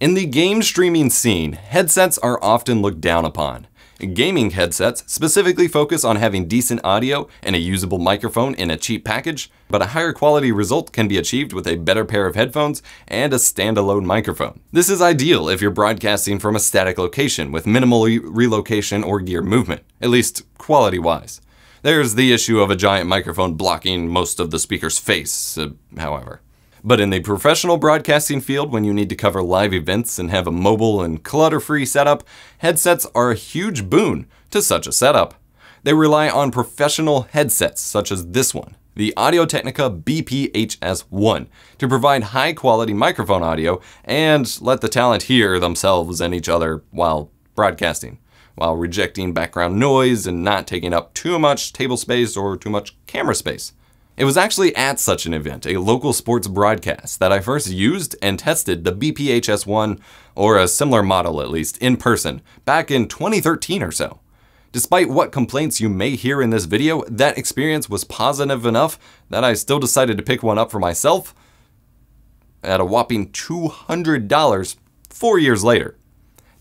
In the game streaming scene, headsets are often looked down upon. Gaming headsets specifically focus on having decent audio and a usable microphone in a cheap package, but a higher quality result can be achieved with a better pair of headphones and a standalone microphone. This is ideal if you're broadcasting from a static location with minimal relocation or gear movement, at least quality-wise. There's the issue of a giant microphone blocking most of the speaker's face, uh, however. But in the professional broadcasting field, when you need to cover live events and have a mobile and clutter free setup, headsets are a huge boon to such a setup. They rely on professional headsets such as this one, the Audio Technica BPHS1, to provide high quality microphone audio and let the talent hear themselves and each other while broadcasting, while rejecting background noise and not taking up too much table space or too much camera space. It was actually at such an event, a local sports broadcast, that I first used and tested the BPHS-1, or a similar model at least, in person, back in 2013 or so. Despite what complaints you may hear in this video, that experience was positive enough that I still decided to pick one up for myself at a whopping $200 four years later.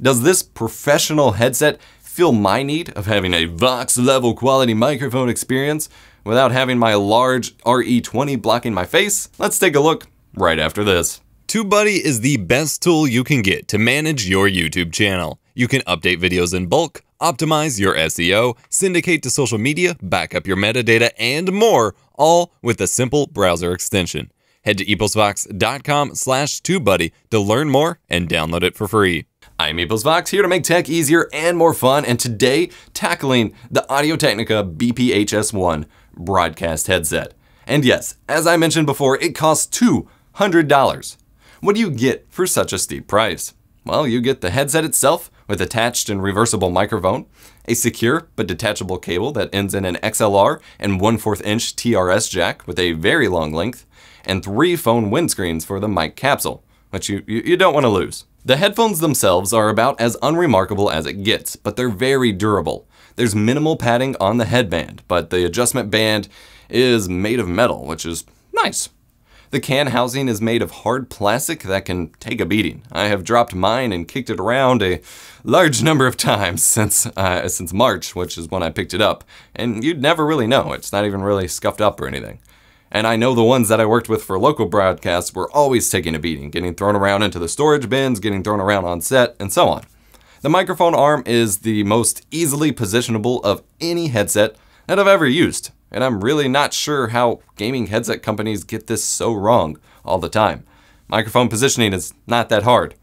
Does this professional headset fill my need of having a Vox level quality microphone experience without having my large RE20 blocking my face? Let's take a look right after this. TubeBuddy is the best tool you can get to manage your YouTube channel. You can update videos in bulk, optimize your SEO, syndicate to social media, back up your metadata, and more, all with a simple browser extension. Head to eposvox.com slash TubeBuddy to learn more and download it for free. I'm Maples Vox here to make tech easier and more fun, and today tackling the Audio Technica BPHS1 broadcast headset. And yes, as I mentioned before, it costs $200. What do you get for such a steep price? Well, you get the headset itself with attached and reversible microphone, a secure but detachable cable that ends in an XLR and 1 4 inch TRS jack with a very long length, and three phone windscreens for the mic capsule, which you, you don't want to lose. The headphones themselves are about as unremarkable as it gets, but they're very durable. There's minimal padding on the headband, but the adjustment band is made of metal, which is nice. The can housing is made of hard plastic that can take a beating. I have dropped mine and kicked it around a large number of times since uh, since March, which is when I picked it up, and you'd never really know. It's not even really scuffed up or anything. And I know the ones that I worked with for local broadcasts were always taking a beating, getting thrown around into the storage bins, getting thrown around on set, and so on. The microphone arm is the most easily positionable of any headset that I've ever used, and I'm really not sure how gaming headset companies get this so wrong all the time. Microphone positioning is not that hard.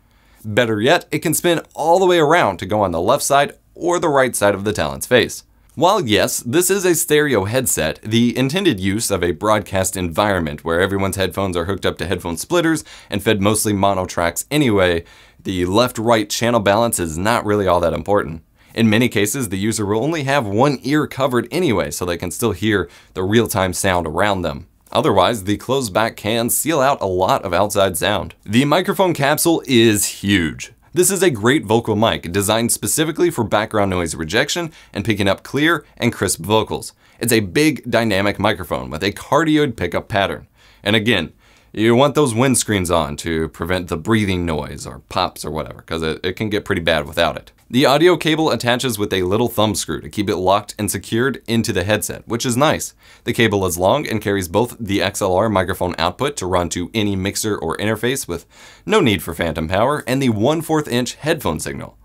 Better yet, it can spin all the way around to go on the left side or the right side of the talent's face. While yes, this is a stereo headset, the intended use of a broadcast environment where everyone's headphones are hooked up to headphone splitters and fed mostly mono tracks anyway, the left-right channel balance is not really all that important. In many cases, the user will only have one ear covered anyway, so they can still hear the real-time sound around them. Otherwise, the closed back can seal out a lot of outside sound. The microphone capsule is huge. This is a great vocal mic designed specifically for background noise rejection and picking up clear and crisp vocals. It's a big dynamic microphone with a cardioid pickup pattern. And again, you want those wind screens on to prevent the breathing noise or pops or whatever, because it, it can get pretty bad without it. The audio cable attaches with a little thumb screw to keep it locked and secured into the headset, which is nice. The cable is long and carries both the XLR microphone output to run to any mixer or interface with no need for phantom power, and the 1 4 inch headphone signal.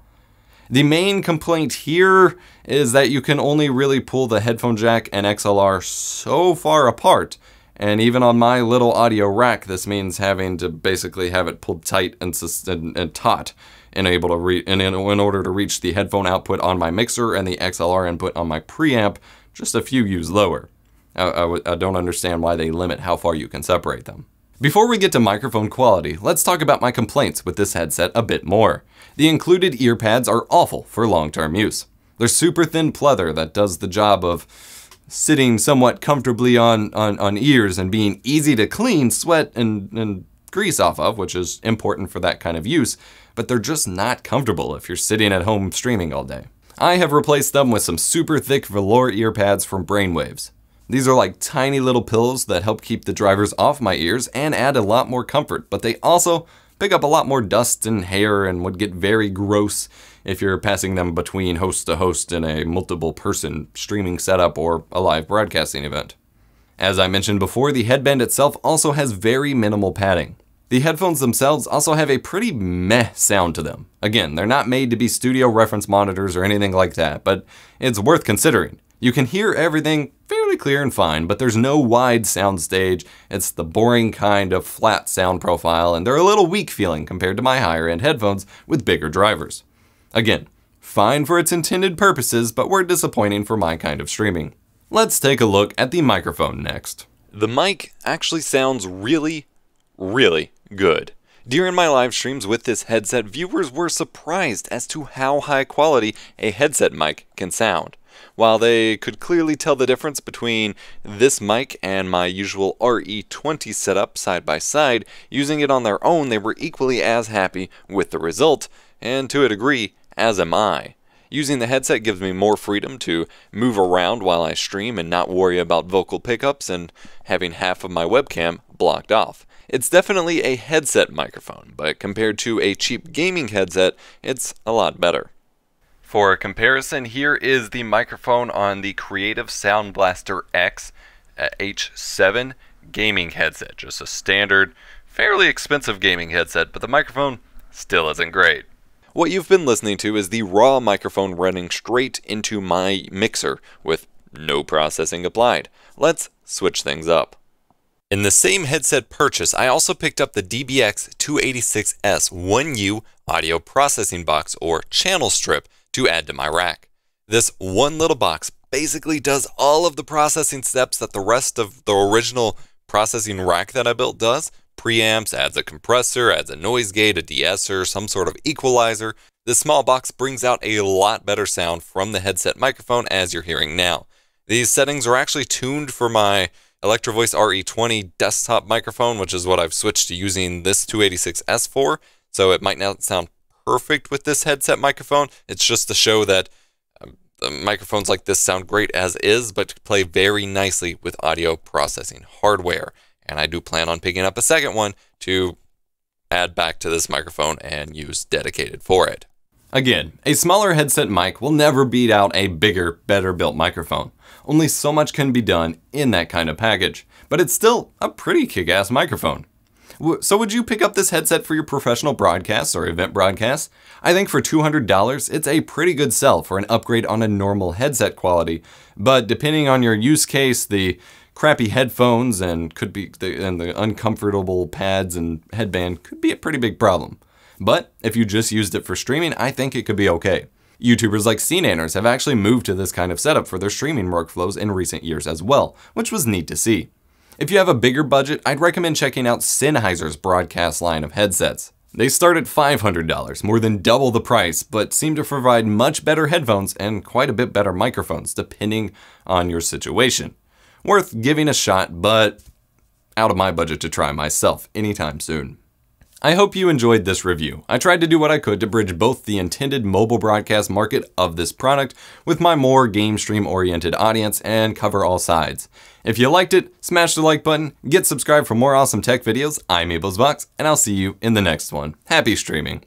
The main complaint here is that you can only really pull the headphone jack and XLR so far apart and even on my little audio rack, this means having to basically have it pulled tight and, and, and taut and able to re and in, in order to reach the headphone output on my mixer and the XLR input on my preamp just a few U's lower. I, don't understand why they limit how far you can separate them. Before we get to microphone quality, let's talk about my complaints with this headset a bit more. The included earpads are awful for long-term use. They're super thin pleather that does the job of sitting somewhat comfortably on, on, on ears and being easy to clean sweat and, and grease off of, which is important for that kind of use, but they're just not comfortable if you're sitting at home streaming all day. I have replaced them with some super thick velour ear pads from Brainwaves. These are like tiny little pills that help keep the drivers off my ears and add a lot more comfort, but they also pick up a lot more dust and hair and would get very gross if you're passing them between host to host in a multiple person streaming setup or a live broadcasting event. As I mentioned before, the headband itself also has very minimal padding. The headphones themselves also have a pretty meh sound to them. Again, they're not made to be studio reference monitors or anything like that, but it's worth considering. You can hear everything fairly clear and fine, but there's no wide soundstage. It's the boring kind of flat sound profile, and they're a little weak feeling compared to my higher end headphones with bigger drivers. Again, fine for its intended purposes, but were disappointing for my kind of streaming. Let's take a look at the microphone next. The mic actually sounds really, really good. During my live streams with this headset, viewers were surprised as to how high quality a headset mic can sound. While they could clearly tell the difference between this mic and my usual RE20 setup side by side, using it on their own they were equally as happy with the result, and to a degree, as am I. Using the headset gives me more freedom to move around while I stream and not worry about vocal pickups and having half of my webcam blocked off. It's definitely a headset microphone, but compared to a cheap gaming headset, it's a lot better. For comparison, here is the microphone on the Creative Sound Blaster X H7 uh, gaming headset. Just a standard, fairly expensive gaming headset, but the microphone still isn't great. What you've been listening to is the raw microphone running straight into my mixer with no processing applied. Let's switch things up. In the same headset purchase, I also picked up the DBX 286S 1U audio processing box or channel strip to add to my rack. This one little box basically does all of the processing steps that the rest of the original processing rack that I built does. Preamps, adds a compressor, adds a noise gate, a deesser, some sort of equalizer. This small box brings out a lot better sound from the headset microphone as you're hearing now. These settings are actually tuned for my Electrovoice RE20 desktop microphone, which is what I've switched to using this 286S for, so it might not sound perfect with this headset microphone. It's just to show that um, microphones like this sound great as is, but play very nicely with audio processing hardware. And I do plan on picking up a second one to add back to this microphone and use dedicated for it. Again, a smaller headset mic will never beat out a bigger, better built microphone. Only so much can be done in that kind of package, but it's still a pretty kick ass microphone. So would you pick up this headset for your professional broadcasts or event broadcasts? I think for $200, it's a pretty good sell for an upgrade on a normal headset quality. But depending on your use case, the crappy headphones and could be the, and the uncomfortable pads and headband could be a pretty big problem. But if you just used it for streaming, I think it could be okay. YouTubers like CNanners have actually moved to this kind of setup for their streaming workflows in recent years as well, which was neat to see. If you have a bigger budget, I'd recommend checking out Sennheiser's broadcast line of headsets. They start at $500, more than double the price, but seem to provide much better headphones and quite a bit better microphones, depending on your situation. Worth giving a shot, but out of my budget to try myself anytime soon. I hope you enjoyed this review. I tried to do what I could to bridge both the intended mobile broadcast market of this product with my more game stream oriented audience and cover all sides. If you liked it, smash the like button, get subscribed for more awesome tech videos. I'm Abel's Box, and I'll see you in the next one. Happy streaming!